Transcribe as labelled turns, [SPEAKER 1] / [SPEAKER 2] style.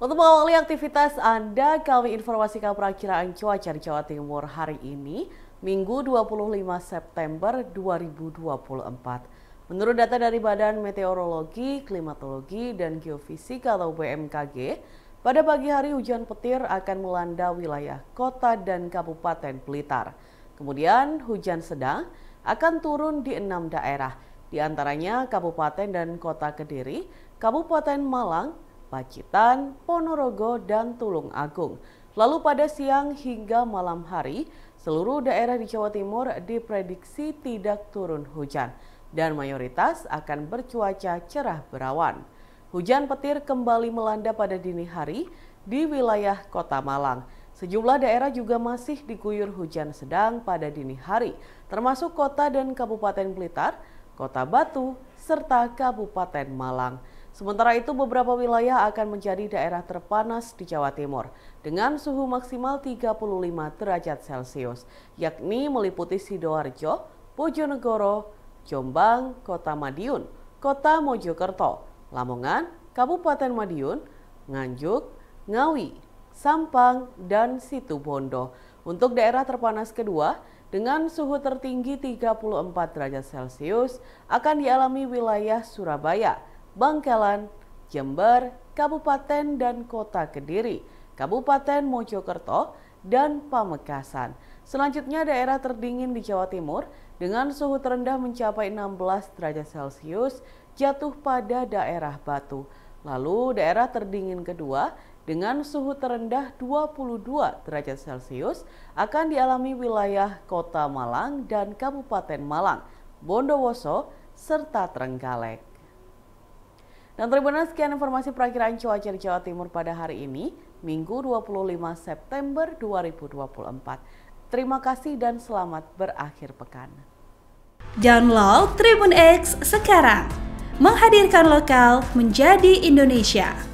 [SPEAKER 1] Untuk mengawali aktivitas Anda, kami informasikan perakiraan cuaca di Jawa Timur hari ini, Minggu 25 September 2024. Menurut data dari Badan Meteorologi, Klimatologi, dan Geofisika atau BMKG, pada pagi hari hujan petir akan melanda wilayah kota dan kabupaten Blitar. Kemudian hujan sedang akan turun di enam daerah, di antaranya kabupaten dan kota Kediri, Kabupaten Malang, Pacitan, Ponorogo, dan Tulung Agung. Lalu pada siang hingga malam hari, seluruh daerah di Jawa Timur diprediksi tidak turun hujan dan mayoritas akan bercuaca cerah berawan. Hujan petir kembali melanda pada dini hari di wilayah Kota Malang. Sejumlah daerah juga masih diguyur hujan sedang pada dini hari, termasuk kota dan Kabupaten Blitar, Kota Batu, serta Kabupaten Malang. Sementara itu beberapa wilayah akan menjadi daerah terpanas di Jawa Timur dengan suhu maksimal 35 derajat Celcius, yakni meliputi Sidoarjo, Bojonegoro, Jombang, Kota Madiun, Kota Mojokerto, Lamongan, Kabupaten Madiun, Nganjuk, Ngawi, Sampang, dan Situbondo. Untuk daerah terpanas kedua, dengan suhu tertinggi 34 derajat Celcius akan dialami wilayah Surabaya, Bangkalan, Jember, Kabupaten dan Kota Kediri, Kabupaten Mojokerto, dan Pamekasan. Selanjutnya daerah terdingin di Jawa Timur dengan suhu terendah mencapai 16 derajat Celcius jatuh pada daerah Batu. Lalu daerah terdingin kedua dengan suhu terendah 22 derajat Celcius akan dialami wilayah Kota Malang dan Kabupaten Malang, Bondowoso, serta Trenggalek. Dan Tribunal sekian informasi perakhiran cuaca di Jawa Timur pada hari ini, Minggu 25 September 2024. Terima kasih dan selamat berakhir pekan. Download Tribun X sekarang. Menghadirkan lokal menjadi Indonesia.